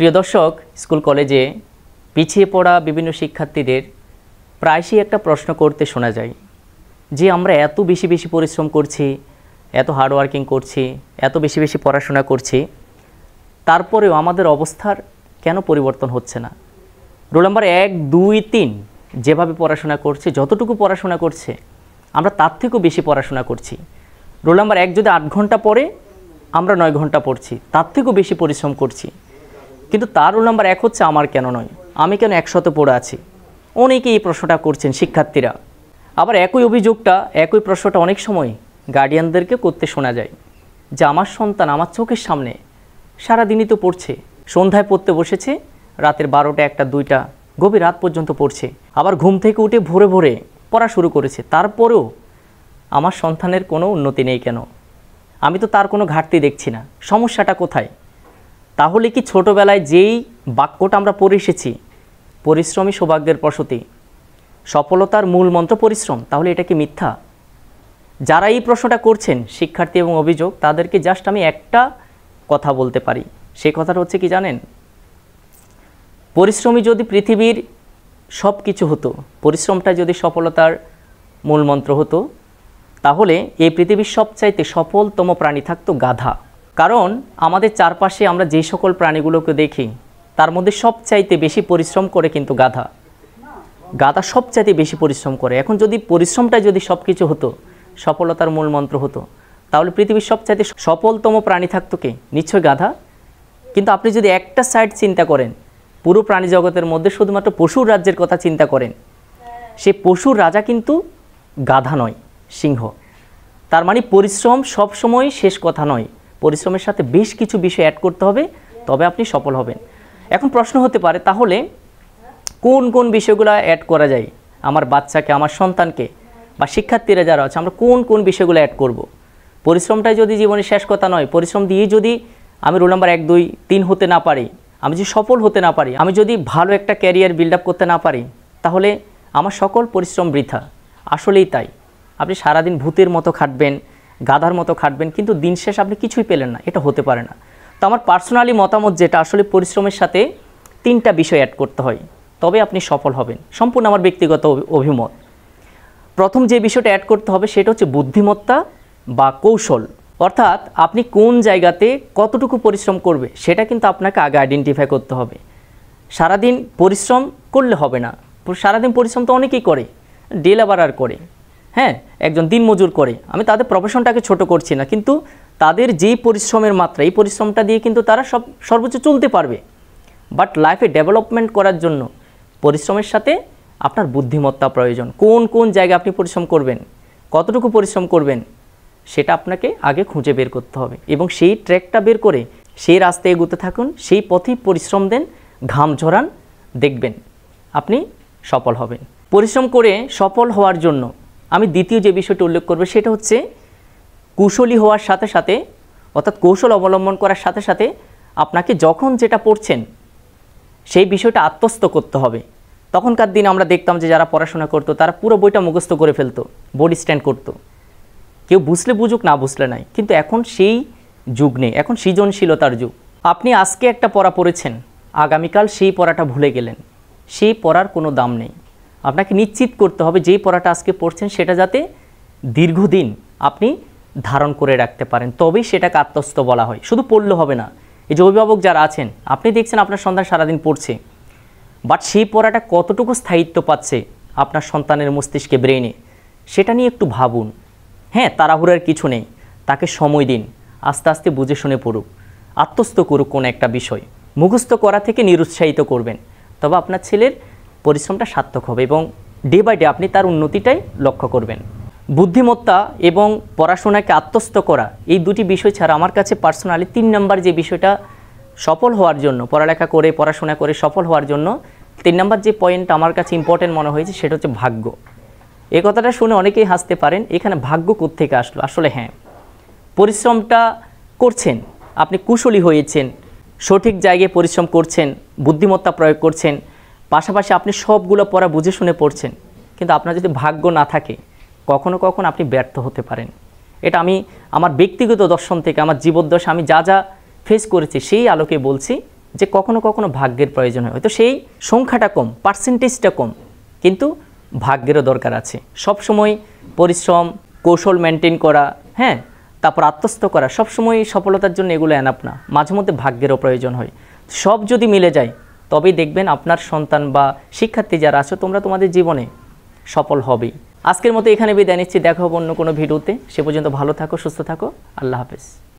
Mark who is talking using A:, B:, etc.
A: প্রিয় দর্শক স্কুল কলেজে পিছিয়ে পড়া বিভিন্ন শিক্ষার্থীদের প্রায়শই একটা প্রশ্ন করতে শোনা যায় যে আমরা এত বেশি বেশি পরিশ্রম করছি এত হার্ডওয়ার্কিং করছি এত বেশি বেশি পড়াশোনা করছি তারপরেও আমাদের অবস্থার কেন পরিবর্তন হচ্ছে না রোল নাম্বার এক দুই তিন যেভাবে পড়াশোনা করছে যতটুকু পড়াশোনা করছে আমরা তার থেকেও বেশি পড়াশোনা করছি রোল নাম্বার এক যদি আট ঘন্টা পড়ে আমরা নয় ঘন্টা পড়ছি তার থেকেও বেশি পরিশ্রম করছি কিন্তু তার রোল নাম্বার এক হচ্ছে আমার কেন নয় আমি কেন একশত পড়ে আছি অনেকেই এই প্রশ্নটা করছেন শিক্ষার্থীরা আবার একই অভিযোগটা একই প্রশ্নটা অনেক সময় গার্ডিয়ানদেরকে করতে শোনা যায় যে আমার সন্তান আমার চোখের সামনে সারাদিনই তো পড়ছে সন্ধ্যায় পড়তে বসেছে রাতের বারোটা একটা দুইটা গভীর রাত পর্যন্ত পড়ছে আবার ঘুম থেকে উঠে ভোরে ভোরে পড়া শুরু করেছে তারপরেও আমার সন্তানের কোনো উন্নতি নেই কেন আমি তো তার কোনো ঘাটতি দেখছি না সমস্যাটা কোথায় তাহলে কি ছোটোবেলায় যেই বাক্যটা আমরা পড়ে এসেছি পরিশ্রমই সৌভাগ্যের প্রসূতি সফলতার মূল মন্ত্র পরিশ্রম তাহলে এটা কি মিথ্যা যারা এই প্রশ্নটা করছেন শিক্ষার্থী এবং অভিযোগ তাদেরকে জাস্ট আমি একটা কথা বলতে পারি সে কথাটা হচ্ছে কি জানেন পরিশ্রমী যদি পৃথিবীর সব কিছু হতো পরিশ্রমটা যদি সফলতার মূলমন্ত্র হতো তাহলে এই পৃথিবীর সবচাইতে সফলতম প্রাণী থাকতো গাধা কারণ আমাদের চারপাশে আমরা যে সকল প্রাণীগুলোকে দেখি তার মধ্যে সবচাইতে বেশি পরিশ্রম করে কিন্তু গাধা গাধা সবচাইতে বেশি পরিশ্রম করে এখন যদি পরিশ্রমটা যদি সব কিছু হতো সফলতার মূল মন্ত্র হতো তাহলে পৃথিবীর সবচাইতে সফলতম প্রাণী থাকতো কে নিশ্চয় গাধা কিন্তু আপনি যদি একটা সাইড চিন্তা করেন পুরো প্রাণী জগতের মধ্যে শুধুমাত্র পশুর রাজ্যের কথা চিন্তা করেন সে পশুর রাজা কিন্তু গাধা নয় সিংহ তার মানে পরিশ্রম সবসময় শেষ কথা নয় পরিশ্রমের সাথে বেশ কিছু বিষয় অ্যাড করতে হবে তবে আপনি সফল হবেন এখন প্রশ্ন হতে পারে তাহলে কোন কোন বিষয়গুলো অ্যাড করা যায় আমার বাচ্চাকে আমার সন্তানকে বা শিক্ষার্থীরা যারা আছে আমরা কোন কোন বিষয়গুলো অ্যাড করব। পরিশ্রমটাই যদি জীবনের শেষ কথা নয় পরিশ্রম দিয়ে যদি আমি রোল নাম্বার এক দুই তিন হতে না পারি আমি যদি সফল হতে না পারি আমি যদি ভালো একটা ক্যারিয়ার বিল্ড আপ করতে না পারি তাহলে আমার সকল পরিশ্রম বৃথা আসলেই তাই আপনি সারাদিন ভূতের মতো খাটবেন গাধার মতো খাটবেন কিন্তু দিন শেষ আপনি কিছুই পেলেন না এটা হতে পারে না তো আমার পার্সোনালি মতামত যেটা আসলে পরিশ্রমের সাথে তিনটা বিষয় অ্যাড করতে হয় তবে আপনি সফল হবেন সম্পূর্ণ আমার ব্যক্তিগত অভিমত প্রথম যে বিষয়টা অ্যাড করতে হবে সেটা হচ্ছে বুদ্ধিমত্তা বা কৌশল অর্থাৎ আপনি কোন জায়গাতে কতটুকু পরিশ্রম করবে সেটা কিন্তু আপনাকে আগে আইডেন্টিফাই করতে হবে সারাদিন পরিশ্রম করলে হবে না সারাদিন পরিশ্রম তো অনেকেই করে আবার আর করে হ্যাঁ একজন দিন মজুর করে আমি তাদের প্রফেশনটাকে ছোট করছি না কিন্তু তাদের যেই পরিশ্রমের মাত্রা এই পরিশ্রমটা দিয়ে কিন্তু তারা সব সর্বোচ্চ চলতে পারবে বাট লাইফে ডেভেলপমেন্ট করার জন্য পরিশ্রমের সাথে আপনার বুদ্ধিমত্তা প্রয়োজন কোন কোন জায়গায় আপনি পরিশ্রম করবেন কতটুকু পরিশ্রম করবেন সেটা আপনাকে আগে খুঁজে বের করতে হবে এবং সেই ট্র্যাকটা বের করে সেই রাস্তায় এগোতে থাকুন সেই পথেই পরিশ্রম দেন ঘাম ঝরান দেখবেন আপনি সফল হবেন পরিশ্রম করে সফল হওয়ার জন্য আমি দ্বিতীয় যে বিষয়টি উল্লেখ করবো সেটা হচ্ছে কুশলী হওয়ার সাথে সাথে অর্থাৎ কৌশল অবলম্বন করার সাথে সাথে আপনাকে যখন যেটা পড়ছেন সেই বিষয়টা আত্মস্থ করতে হবে তখনকার দিন আমরা দেখতাম যে যারা পড়াশোনা করতো তারা পুরো বইটা মুখস্থ করে ফেলতো বোর্ড স্ট্যান্ড করতো কেউ বুঝলে বুঝুক না বুঝলে নাই কিন্তু এখন সেই যুগ নেই এখন সৃজনশীলতার যুগ আপনি আজকে একটা পড়া পড়েছেন আগামীকাল সেই পড়াটা ভুলে গেলেন সেই পড়ার কোনো দাম নেই আপনাকে নিশ্চিত করতে হবে যেই পড়াটা আজকে পড়ছেন সেটা যাতে দীর্ঘদিন আপনি ধারণ করে রাখতে পারেন তবেই সেটাকে আত্মস্থ বলা হয় শুধু পড়লে হবে না এই যে অভিভাবক যারা আছেন আপনি দেখছেন আপনার সন্তান সারাদিন পড়ছে বাট সেই পড়াটা কতটুকু স্থায়িত্ব পাচ্ছে আপনার সন্তানের মস্তিষ্কে ব্রেনে সেটা নিয়ে একটু ভাবুন হ্যাঁ তাড়াহুড়ার কিছু নেই তাকে সময় দিন আস্তে আস্তে বুঝে শুনে পড়ুক আত্মস্থ করুক কোনো একটা বিষয় মুখস্থ করা থেকে নিরুৎসাহিত করবেন তবে আপনার ছেলের পরিশ্রমটা সার্থক হবে এবং ডে বাই ডে আপনি তার উন্নতিটাই লক্ষ্য করবেন বুদ্ধিমত্তা এবং পড়াশোনাকে আত্মস্থ করা এই দুটি বিষয় ছাড়া আমার কাছে পার্সোনালি তিন নম্বর যে বিষয়টা সফল হওয়ার জন্য পড়ালেখা করে পড়াশোনা করে সফল হওয়ার জন্য তিন নম্বর যে পয়েন্ট আমার কাছে ইম্পর্টেন্ট মনে হয়েছে সেটা হচ্ছে ভাগ্য এ কথাটা শুনে অনেকেই হাসতে পারেন এখানে ভাগ্য থেকে আসলো আসলে হ্যাঁ পরিশ্রমটা করছেন আপনি কুশলী হয়েছেন সঠিক জায়গায় পরিশ্রম করছেন বুদ্ধিমত্তা প্রয়োগ করছেন পাশাপাশি আপনি সবগুলো পড়া বুঝে শুনে পড়ছেন কিন্তু আপনার যদি ভাগ্য না থাকে কখনো কখনো আপনি ব্যর্থ হতে পারেন এটা আমি আমার ব্যক্তিগত দর্শন থেকে আমার জীবদ্দশা আমি যা যা ফেস করেছি সেই আলোকে বলছি যে কখনো কখনো ভাগ্যের প্রয়োজন হয় হয়তো সেই সংখ্যাটা কম পার্সেন্টেজটা কম কিন্তু ভাগ্যেরও দরকার আছে সবসময় পরিশ্রম কৌশল মেনটেন করা হ্যাঁ তারপর আত্মস্থ করা সবসময় সফলতার জন্য এগুলো অ্যানাপ না মাঝে মধ্যে ভাগ্যেরও প্রয়োজন হয় সব যদি মিলে যায় তবেই দেখবেন আপনার সন্তান বা শিক্ষার্থী যারা আছো তোমরা তোমাদের জীবনে সফল হবেই আজকের মতো এখানে বিদায় নিচ্ছি দেখা হবো অন্য কোনো ভিডিওতে সে পর্যন্ত ভালো থাকো সুস্থ থাকো আল্লাহ হাফেজ